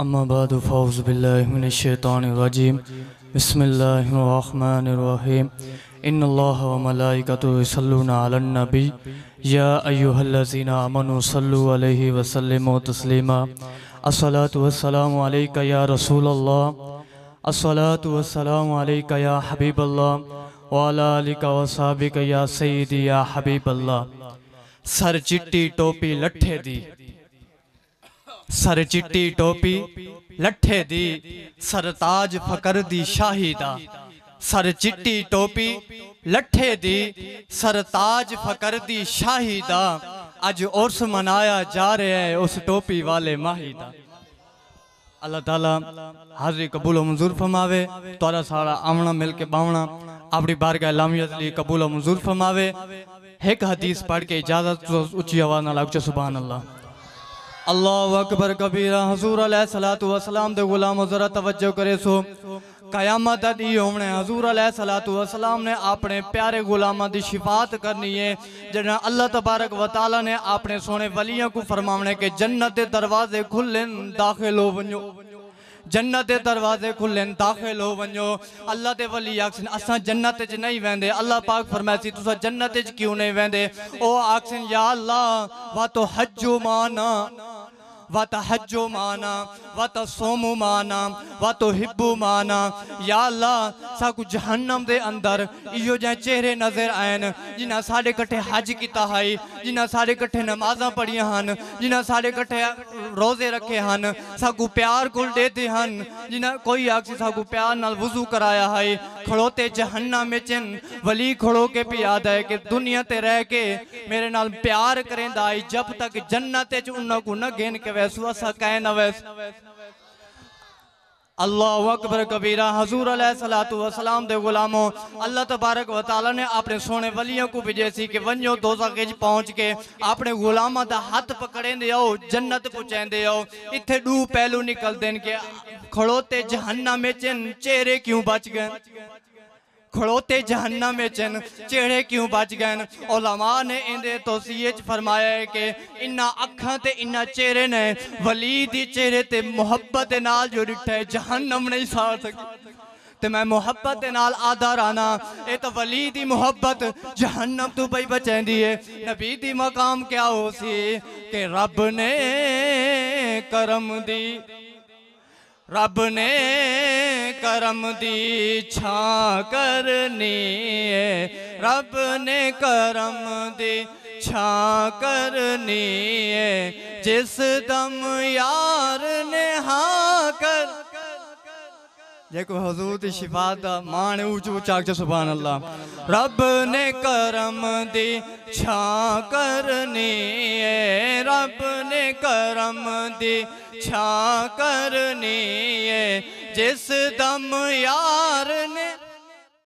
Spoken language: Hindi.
अम्माबाद फ़ाउज़बिल्लिनशैतानरजीम बसमीम इन वमलाइकतुसलनबी या अयुहल्लिन वसलम तस्लिमा असलात वसलाम या रसूल असलात वसलाम या वसाबिक या सईदी या हबीब सर चिट्टी टोपी लट्ठे दी सर चिट्टी टोपी लठे दी सरताज फकर दी दा सर चिट्टी टोपी लट्ठे दी सरताज फकर दी दा अज उर्स मनाया जा रहा है उस टोपी वाले दा अल्लाह ताला हाजरी कबूल मंजूर फरमावे तोरा सारा आवना मिल के बावना अपनी बारगाह लामियत ली कबूल मंजूर फरमावे एक हदीस पढ़ के इजाजत ऊंची आवाज ना लागो सुबह अल्लाह अल्लाह अकबर कबीरा हजूर सलात वसलाम के गुलाम जरा तवज्जो करे सो कयामत दी होने हजूर सलात वसलाम ने अपने प्यारे गुलामा की शिफात करनी है जड़ा अल्लाह तबारक वताला ने अपने सोने वलिया को फरमाने के जन्नत के दरवाजे खुले दाखिल हो वो जन्नत के दरवाजे खुले दाखिल हो वनो अल्लाह के वली आखसन असा जन्नत च नहीं वेंदे अल्लाह पाक फरमैसी तुस जन्नत च क्यों नहीं वेंदे ओ आखसन या अल्लाह वा तो हज्जो माना व माना व सोमो माना व तो हिब्बू माना या अल्लाह साकू जहन्नम के अंदर इो जै चेहरे नज़र आहिनि जिन्हें साढे कट्ठे हज किया है जिन्हें साढे कट्ठे नमाज़ा पढ़िया हैं जिन्हें साढे कट्ठे रोज़े रखे हैं साकू प्यार कुल देते हैं जिन्हें कोई आखसी साकू प्यार वजू कराया है खड़ोते में विचन वली खड़ो के भी याद है कि दुनिया ते रह के मेरे नाल प्यार करेंदा आई जब तक जन्नत च को न गेन के नवैस व नवैस अल्लाह अकबर कबीरा हजूर दे गुलामो अल्लाह तबारक वाली ने अपने सोने वलियों को भेजे कि वनो दो पहुंच के अपने गुलामा का पकड़े आओ जन्नत पहुंचाते आओ इतने डू पहलू निकलते हैं खड़ोते जहन्ना में चेहरे क्यों बच गए ਖੜੋਤੇ ਜਹੰਨਮ ਵਿੱਚ ਹਨ ਚਿਹਰੇ ਕਿਉਂ ਬਚ ਗਏ ਹਨ ਉਲਮਾ ਨੇ ਇਹਦੇ ਤੋਸੀਏ 'ਚ ਫਰਮਾਇਆ ਹੈ ਕਿ ਇਨਾ ਅੱਖਾਂ ਤੇ ਇਨਾ ਚਿਹਰੇ ਨੇ ਵਲੀ ਦੀ ਚਿਹਰੇ ਤੇ ਮੁਹੱਬਤ ਦੇ ਨਾਲ ਜੋ ਡਿੱਠਾ ਜਹੰਨਮ ਨਹੀਂ ਸਾਰ ਸਕੀ ਤੇ ਮੈਂ ਮੁਹੱਬਤ ਦੇ ਨਾਲ ਆਦਾ ਰਾਨਾ ਇਹ ਤਾਂ ਵਲੀ ਦੀ ਮੁਹੱਬਤ ਜਹੰਨਮ ਤੋਂ ਬਈ ਬਚਾਉਂਦੀ ਏ ਨਬੀ ਦੀ ਮਕਾਮ ਕਿਆ ਹੋ ਸੀ ਕਿ ਰੱਬ ਨੇ ਕਰਮ ਦੀ रब ने करम दी छा करनी रब ने करम दी छा करनी जिस दम यार ने हाँ कर जेको हजूर दी शिफात मां ने ऊंच ऊंचा आख सुभान अल्लाह रब ने करम दी छा करनी है रब ने करम दी छा करनी है जिस दम यार ने